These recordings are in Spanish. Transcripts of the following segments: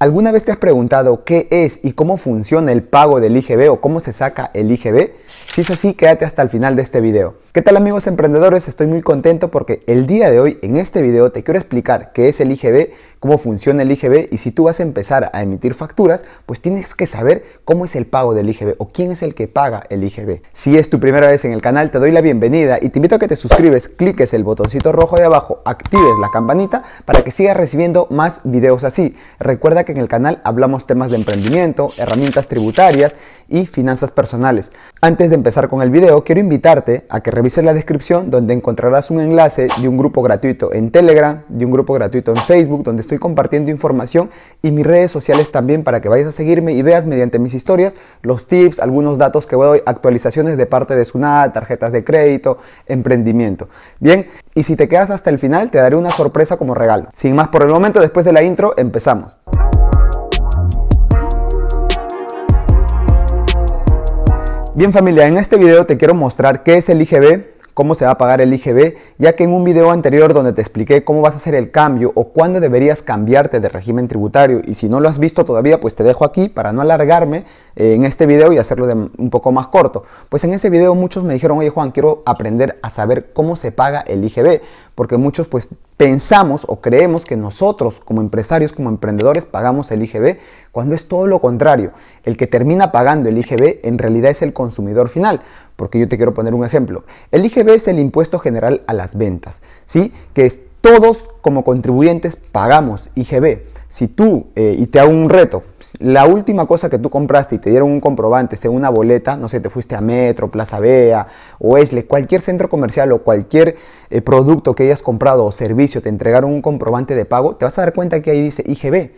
¿Alguna vez te has preguntado qué es y cómo funciona el pago del IGB o cómo se saca el IGB? Si es así, quédate hasta el final de este video. ¿Qué tal amigos emprendedores? Estoy muy contento porque el día de hoy en este video te quiero explicar qué es el IGB, cómo funciona el IGB y si tú vas a empezar a emitir facturas, pues tienes que saber cómo es el pago del IGB o quién es el que paga el IGB. Si es tu primera vez en el canal, te doy la bienvenida y te invito a que te suscribes, cliques el botoncito rojo de abajo, actives la campanita para que sigas recibiendo más videos así. Recuerda que en el canal hablamos temas de emprendimiento, herramientas tributarias y finanzas personales. Antes de empezar con el video, quiero invitarte a que revises la descripción donde encontrarás un enlace de un grupo gratuito en Telegram, de un grupo gratuito en Facebook, donde estoy compartiendo información y mis redes sociales también para que vayas a seguirme y veas mediante mis historias los tips, algunos datos que doy, actualizaciones de parte de SUNAT, tarjetas de crédito, emprendimiento. Bien, y si te quedas hasta el final te daré una sorpresa como regalo. Sin más por el momento, después de la intro empezamos. Bien familia, en este video te quiero mostrar qué es el IGB, cómo se va a pagar el IGB, ya que en un video anterior donde te expliqué cómo vas a hacer el cambio o cuándo deberías cambiarte de régimen tributario y si no lo has visto todavía pues te dejo aquí para no alargarme eh, en este video y hacerlo de un poco más corto. Pues en ese video muchos me dijeron, oye Juan, quiero aprender a saber cómo se paga el IGB, porque muchos pues pensamos o creemos que nosotros como empresarios, como emprendedores, pagamos el IGB, cuando es todo lo contrario. El que termina pagando el IGB en realidad es el consumidor final. Porque yo te quiero poner un ejemplo. El IGB es el impuesto general a las ventas, ¿sí? Que todos como contribuyentes pagamos IGB. Si tú, eh, y te hago un reto, la última cosa que tú compraste y te dieron un comprobante, sea una boleta, no sé, te fuiste a Metro, Plaza Vea, o Esle, cualquier centro comercial o cualquier eh, producto que hayas comprado o servicio, te entregaron un comprobante de pago, te vas a dar cuenta que ahí dice IGB.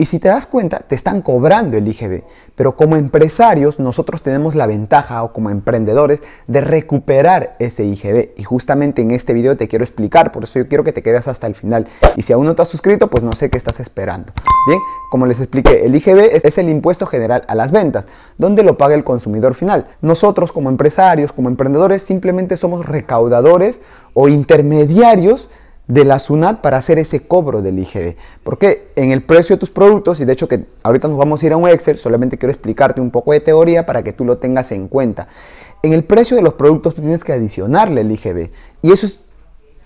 Y si te das cuenta, te están cobrando el IGB, pero como empresarios nosotros tenemos la ventaja o como emprendedores de recuperar ese IGB. Y justamente en este video te quiero explicar, por eso yo quiero que te quedes hasta el final. Y si aún no te has suscrito, pues no sé qué estás esperando. Bien, como les expliqué, el IGB es el impuesto general a las ventas, donde lo paga el consumidor final. Nosotros como empresarios, como emprendedores, simplemente somos recaudadores o intermediarios de la SUNAT para hacer ese cobro del IGB. Porque en el precio de tus productos, y de hecho que ahorita nos vamos a ir a un Excel, solamente quiero explicarte un poco de teoría para que tú lo tengas en cuenta. En el precio de los productos tú tienes que adicionarle el IGB. Y eso es,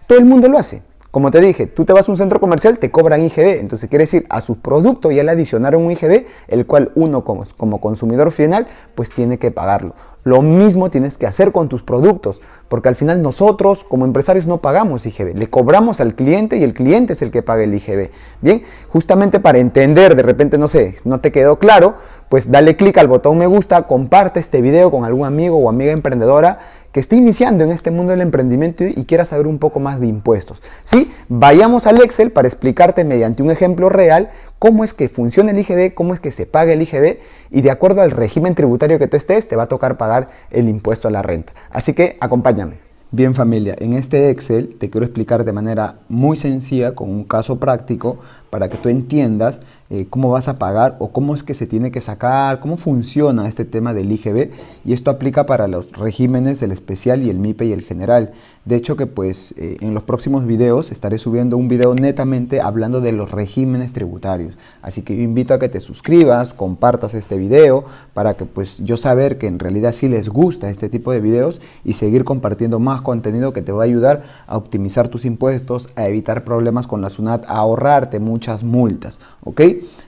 todo el mundo lo hace. Como te dije, tú te vas a un centro comercial, te cobran IGB. Entonces quiere decir, a sus productos ya le adicionaron un IGB, el cual uno como, como consumidor final, pues tiene que pagarlo. Lo mismo tienes que hacer con tus productos, porque al final nosotros como empresarios no pagamos IGB, le cobramos al cliente y el cliente es el que paga el IGB. Bien, justamente para entender, de repente no sé, no te quedó claro, pues dale clic al botón me gusta, comparte este video con algún amigo o amiga emprendedora que esté iniciando en este mundo del emprendimiento y quiera saber un poco más de impuestos. Sí, vayamos al Excel para explicarte mediante un ejemplo real cómo es que funciona el IGB, cómo es que se paga el IGB y de acuerdo al régimen tributario que tú estés te va a tocar pagar el impuesto a la renta. Así que acompáñame. Bien familia, en este Excel te quiero explicar de manera muy sencilla con un caso práctico para que tú entiendas eh, cómo vas a pagar o cómo es que se tiene que sacar, cómo funciona este tema del IGB y esto aplica para los regímenes del especial y el MIPE y el general. De hecho que pues eh, en los próximos videos estaré subiendo un video netamente hablando de los regímenes tributarios. Así que yo invito a que te suscribas, compartas este video para que pues yo saber que en realidad sí les gusta este tipo de videos y seguir compartiendo más contenido que te va a ayudar a optimizar tus impuestos, a evitar problemas con la SUNAT, a ahorrarte muchas multas, ¿ok?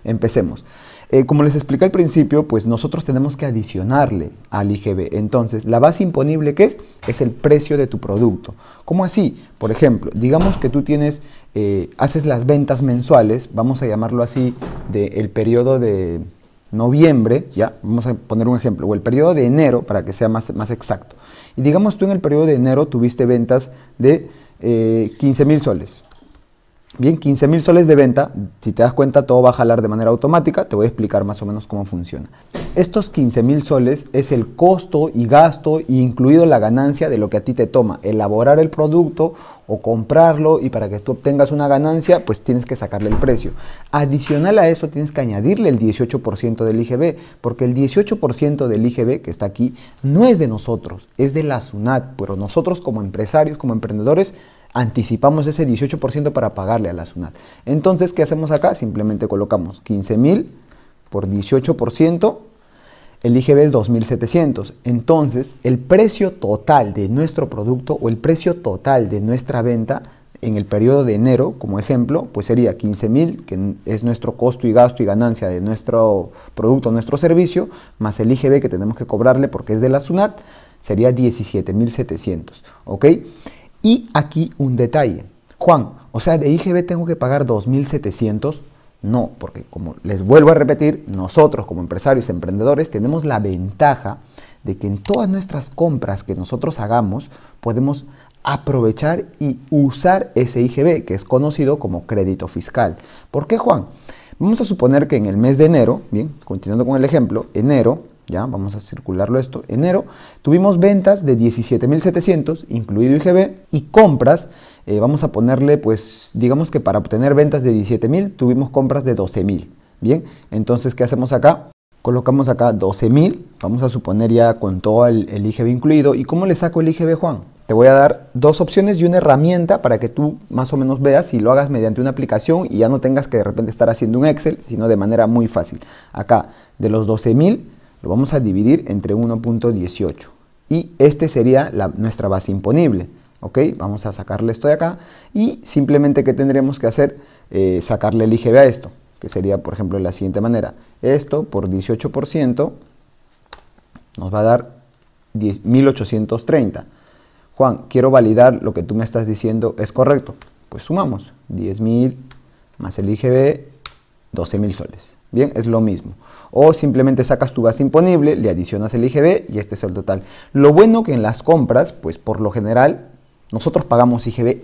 Empecemos. Eh, como les expliqué al principio, pues nosotros tenemos que adicionarle al IGB. Entonces, la base imponible que es es el precio de tu producto. ¿Cómo así? Por ejemplo, digamos que tú tienes, eh, haces las ventas mensuales, vamos a llamarlo así, del el periodo de noviembre, ya, vamos a poner un ejemplo, o el periodo de enero para que sea más, más exacto. Y digamos tú en el periodo de enero tuviste ventas de 15 eh, mil soles, Bien, 15 mil soles de venta, si te das cuenta todo va a jalar de manera automática, te voy a explicar más o menos cómo funciona. Estos 15 mil soles es el costo y gasto, incluido la ganancia de lo que a ti te toma elaborar el producto o comprarlo y para que tú obtengas una ganancia, pues tienes que sacarle el precio. Adicional a eso, tienes que añadirle el 18% del IGB, porque el 18% del IGB que está aquí no es de nosotros, es de la SUNAT, pero nosotros como empresarios, como emprendedores, anticipamos ese 18% para pagarle a la SUNAT. Entonces, ¿qué hacemos acá? Simplemente colocamos 15.000 por 18%, el IGB es 2.700. Entonces, el precio total de nuestro producto o el precio total de nuestra venta en el periodo de enero, como ejemplo, pues sería 15.000, que es nuestro costo y gasto y ganancia de nuestro producto, nuestro servicio, más el IGB que tenemos que cobrarle porque es de la SUNAT, sería 17.700, ¿ok? Y aquí un detalle. Juan, o sea, de IGB tengo que pagar 2.700. No, porque como les vuelvo a repetir, nosotros como empresarios, emprendedores, tenemos la ventaja de que en todas nuestras compras que nosotros hagamos podemos aprovechar y usar ese IGB, que es conocido como crédito fiscal. ¿Por qué, Juan? Vamos a suponer que en el mes de enero, bien, continuando con el ejemplo, enero ya, vamos a circularlo esto. Enero tuvimos ventas de 17.700, incluido IGB, y compras, eh, vamos a ponerle, pues, digamos que para obtener ventas de 17.000 tuvimos compras de 12.000. Bien, entonces, ¿qué hacemos acá? Colocamos acá 12.000, vamos a suponer ya con todo el, el IGB incluido. ¿Y cómo le saco el IGB, Juan? Te voy a dar dos opciones y una herramienta para que tú más o menos veas y lo hagas mediante una aplicación y ya no tengas que de repente estar haciendo un Excel, sino de manera muy fácil. Acá, de los 12.000 lo vamos a dividir entre 1.18. Y este sería nuestra base imponible. ¿Ok? Vamos a sacarle esto de acá. Y simplemente, que tendremos que hacer? Eh, sacarle el IGB a esto. Que sería, por ejemplo, de la siguiente manera. Esto por 18% nos va a dar 10, 1830. Juan, quiero validar lo que tú me estás diciendo es correcto. Pues sumamos 10.000 más el IGB, 12.000 soles. Bien, es lo mismo. O simplemente sacas tu base imponible, le adicionas el IGB y este es el total. Lo bueno que en las compras, pues por lo general, nosotros pagamos IGB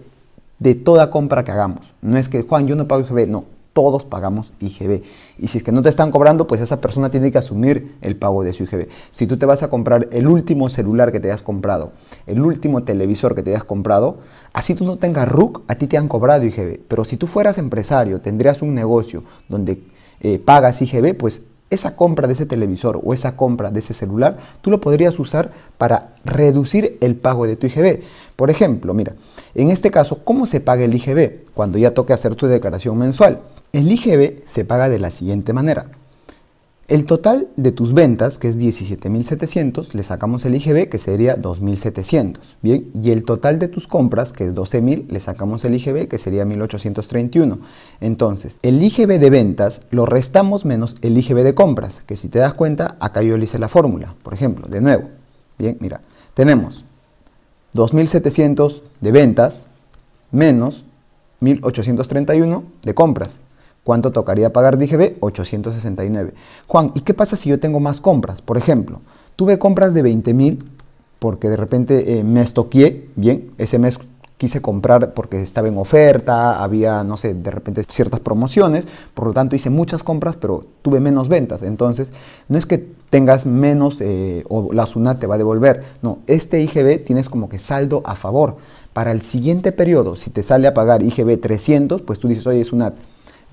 de toda compra que hagamos. No es que, Juan, yo no pago IGB, no, todos pagamos IGB. Y si es que no te están cobrando, pues esa persona tiene que asumir el pago de su IGB. Si tú te vas a comprar el último celular que te has comprado, el último televisor que te has comprado, así tú no tengas RUC, a ti te han cobrado IGB. Pero si tú fueras empresario, tendrías un negocio donde eh, pagas IGB, pues esa compra de ese televisor o esa compra de ese celular, tú lo podrías usar para reducir el pago de tu IGB. Por ejemplo, mira, en este caso, ¿cómo se paga el IGB cuando ya toque hacer tu declaración mensual? El IGB se paga de la siguiente manera. El total de tus ventas, que es 17.700, le sacamos el IGB, que sería 2.700, ¿bien? Y el total de tus compras, que es 12.000, le sacamos el IGB, que sería 1.831. Entonces, el IGB de ventas lo restamos menos el IGB de compras, que si te das cuenta, acá yo le hice la fórmula. Por ejemplo, de nuevo, ¿bien? Mira, tenemos 2.700 de ventas menos 1.831 de compras. ¿Cuánto tocaría pagar? de IGB? 869. Juan, ¿y qué pasa si yo tengo más compras? Por ejemplo, tuve compras de 20 mil porque de repente eh, me estoqueé, bien, ese mes quise comprar porque estaba en oferta, había, no sé, de repente ciertas promociones, por lo tanto hice muchas compras, pero tuve menos ventas. Entonces, no es que tengas menos eh, o la SUNAT te va a devolver, no, este IGB tienes como que saldo a favor. Para el siguiente periodo, si te sale a pagar IGB 300, pues tú dices, oye, SUNAT,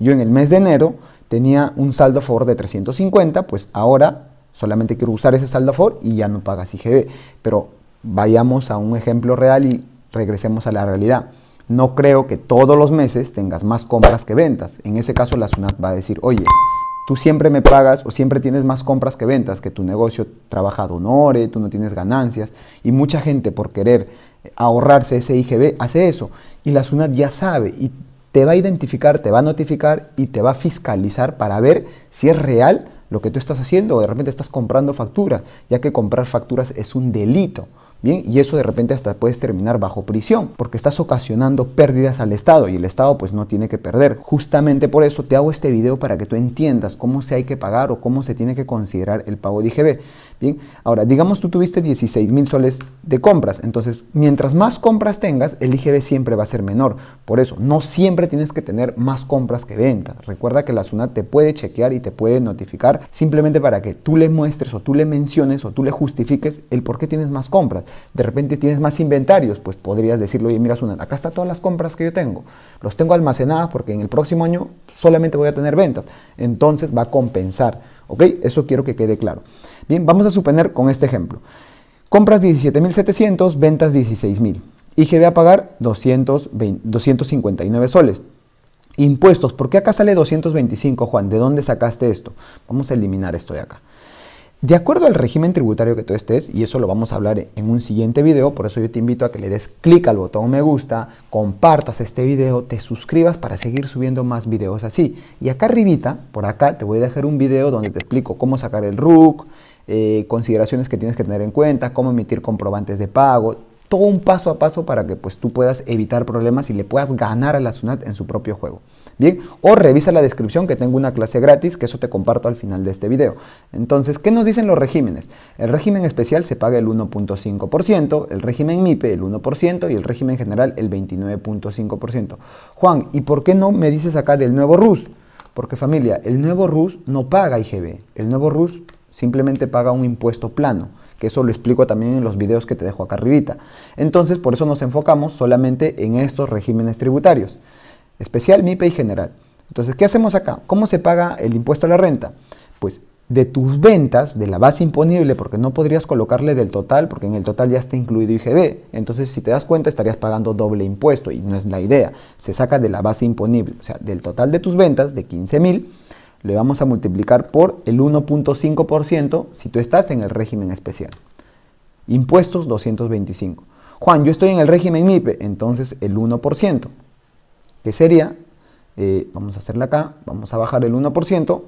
yo en el mes de enero tenía un saldo a favor de 350, pues ahora solamente quiero usar ese saldo a favor y ya no pagas IGB. Pero vayamos a un ejemplo real y regresemos a la realidad. No creo que todos los meses tengas más compras que ventas. En ese caso la SUNAT va a decir, oye, tú siempre me pagas o siempre tienes más compras que ventas, que tu negocio trabaja de honore, tú no tienes ganancias. Y mucha gente por querer ahorrarse ese IGB hace eso. Y la SUNAT ya sabe y te va a identificar, te va a notificar y te va a fiscalizar para ver si es real lo que tú estás haciendo o de repente estás comprando facturas, ya que comprar facturas es un delito. Bien, y eso de repente hasta puedes terminar bajo prisión, porque estás ocasionando pérdidas al Estado y el Estado pues no tiene que perder. Justamente por eso te hago este video para que tú entiendas cómo se hay que pagar o cómo se tiene que considerar el pago de IGB. Bien, ahora digamos tú tuviste 16 mil soles de compras, entonces mientras más compras tengas, el IGB siempre va a ser menor. Por eso, no siempre tienes que tener más compras que ventas. Recuerda que la SUNAT te puede chequear y te puede notificar simplemente para que tú le muestres o tú le menciones o tú le justifiques el por qué tienes más compras. De repente tienes más inventarios, pues podrías decirle, oye, mira SUNAT, acá están todas las compras que yo tengo. Los tengo almacenadas porque en el próximo año solamente voy a tener ventas. Entonces va a compensar. ¿Ok? Eso quiero que quede claro. Bien, vamos a suponer con este ejemplo. Compras 17.700, ventas 16.000. Y IGB a pagar 259 soles. Impuestos, ¿por qué acá sale 225, Juan? ¿De dónde sacaste esto? Vamos a eliminar esto de acá. De acuerdo al régimen tributario que tú estés, y eso lo vamos a hablar en un siguiente video, por eso yo te invito a que le des clic al botón me gusta, compartas este video, te suscribas para seguir subiendo más videos así. Y acá arribita, por acá, te voy a dejar un video donde te explico cómo sacar el RUC, eh, consideraciones que tienes que tener en cuenta, cómo emitir comprobantes de pago, todo un paso a paso para que pues tú puedas evitar problemas y le puedas ganar a la SUNAT en su propio juego. Bien, o revisa la descripción que tengo una clase gratis, que eso te comparto al final de este video. Entonces, ¿qué nos dicen los regímenes? El régimen especial se paga el 1.5%, el régimen MIPE el 1% y el régimen general el 29.5%. Juan, ¿y por qué no me dices acá del nuevo RUS? Porque familia, el nuevo RUS no paga IGB, el nuevo RUS simplemente paga un impuesto plano, que eso lo explico también en los videos que te dejo acá arribita. Entonces, por eso nos enfocamos solamente en estos regímenes tributarios especial, MIPE y general. Entonces, ¿qué hacemos acá? ¿Cómo se paga el impuesto a la renta? Pues de tus ventas, de la base imponible, porque no podrías colocarle del total, porque en el total ya está incluido IGB. Entonces, si te das cuenta, estarías pagando doble impuesto y no es la idea. Se saca de la base imponible, o sea, del total de tus ventas, de 15.000 mil, le vamos a multiplicar por el 1.5% si tú estás en el régimen especial. Impuestos 225. Juan, yo estoy en el régimen MIPE, entonces el 1% que sería, eh, vamos a hacerla acá, vamos a bajar el 1%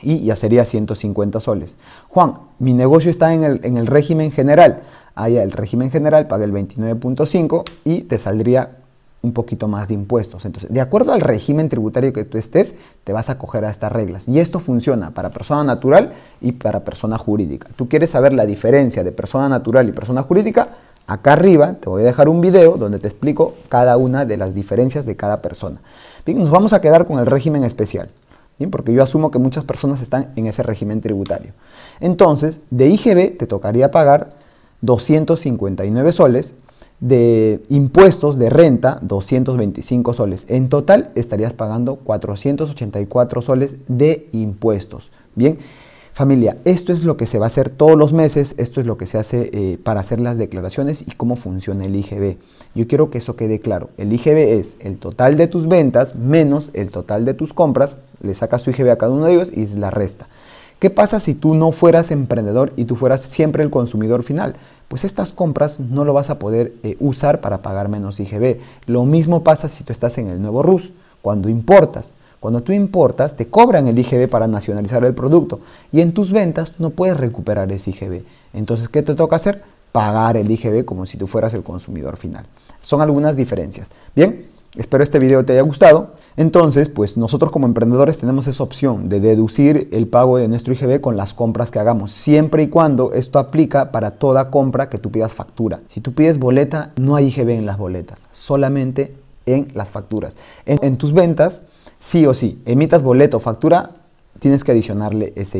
y ya sería 150 soles. Juan, mi negocio está en el, en el régimen general. Allá el régimen general paga el 29.5 y te saldría un poquito más de impuestos. Entonces, de acuerdo al régimen tributario que tú estés, te vas a coger a estas reglas. Y esto funciona para persona natural y para persona jurídica. Tú quieres saber la diferencia de persona natural y persona jurídica, Acá arriba te voy a dejar un video donde te explico cada una de las diferencias de cada persona. Bien, nos vamos a quedar con el régimen especial. Bien, porque yo asumo que muchas personas están en ese régimen tributario. Entonces, de IGB te tocaría pagar 259 soles, de impuestos de renta 225 soles. En total estarías pagando 484 soles de impuestos. Bien, Familia, esto es lo que se va a hacer todos los meses, esto es lo que se hace eh, para hacer las declaraciones y cómo funciona el IGB. Yo quiero que eso quede claro. El IGB es el total de tus ventas menos el total de tus compras, le sacas su IGB a cada uno de ellos y la resta. ¿Qué pasa si tú no fueras emprendedor y tú fueras siempre el consumidor final? Pues estas compras no lo vas a poder eh, usar para pagar menos IGB. Lo mismo pasa si tú estás en el nuevo RUS, cuando importas. Cuando tú importas, te cobran el IGB para nacionalizar el producto y en tus ventas no puedes recuperar ese IGB. Entonces, ¿qué te toca hacer? Pagar el IGB como si tú fueras el consumidor final. Son algunas diferencias. Bien, espero este video te haya gustado. Entonces, pues nosotros como emprendedores tenemos esa opción de deducir el pago de nuestro IGB con las compras que hagamos, siempre y cuando esto aplica para toda compra que tú pidas factura. Si tú pides boleta, no hay IGB en las boletas, solamente en las facturas. en tus ventas, sí o sí, emitas boleto o factura, tienes que adicionarle ese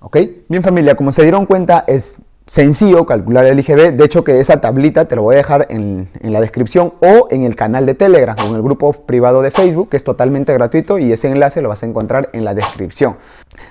¿Ok? Bien familia, como se dieron cuenta es sencillo calcular el IGB. De hecho, que esa tablita te lo voy a dejar en, la descripción o en el canal de Telegram o en el grupo privado de Facebook, que es totalmente gratuito y ese enlace lo vas a encontrar en la descripción.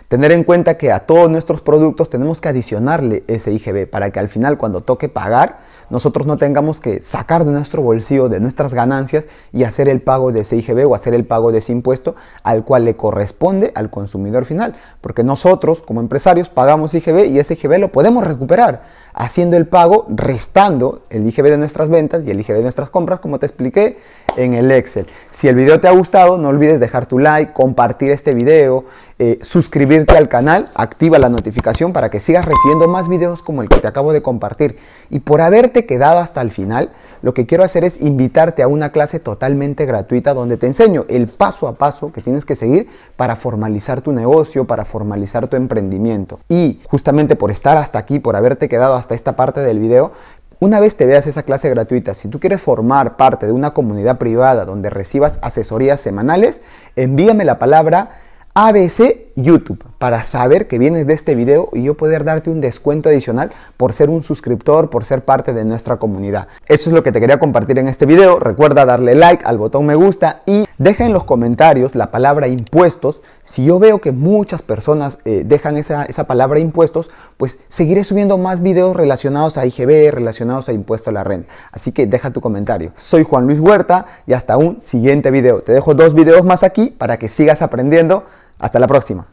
Tener en cuenta que a todos nuestros productos tenemos que adicionarle ese IGB para que al final cuando toque pagar, nosotros no tengamos que sacar de nuestro bolsillo, de nuestras ganancias y hacer el pago de ese IGB o hacer el pago de ese impuesto al cual le corresponde al consumidor final. Porque nosotros como empresarios pagamos IGB y ese IGB lo podemos recuperar haciendo el pago, restando el IGB de nuestras ventas y el IGB de nuestras compras, como te expliqué en el Excel. Si el video te ha gustado, no olvides dejar tu like, compartir este video, eh, suscribirte al canal, activa la notificación para que sigas recibiendo más videos como el que te acabo de compartir. Y por haberte quedado hasta el final, lo que quiero hacer es invitarte a una clase totalmente gratuita donde te enseño el paso a paso que tienes que seguir para formalizar tu negocio, para formalizar tu emprendimiento. Y justamente por estar hasta aquí, por haberte quedado hasta esta parte del video, una vez te veas esa clase gratuita, si tú quieres formar parte de una comunidad privada donde recibas asesorías semanales, envíame la palabra ABC YouTube para saber que vienes de este video y yo poder darte un descuento adicional por ser un suscriptor, por ser parte de nuestra comunidad. Eso es lo que te quería compartir en este video. Recuerda darle like al botón me gusta y deja en los comentarios la palabra impuestos. Si yo veo que muchas personas eh, dejan esa, esa palabra impuestos, pues seguiré subiendo más videos relacionados a IGB, relacionados a impuesto a la renta. Así que deja tu comentario. Soy Juan Luis Huerta y hasta un siguiente video. Te dejo dos videos más aquí para que sigas aprendiendo hasta la próxima.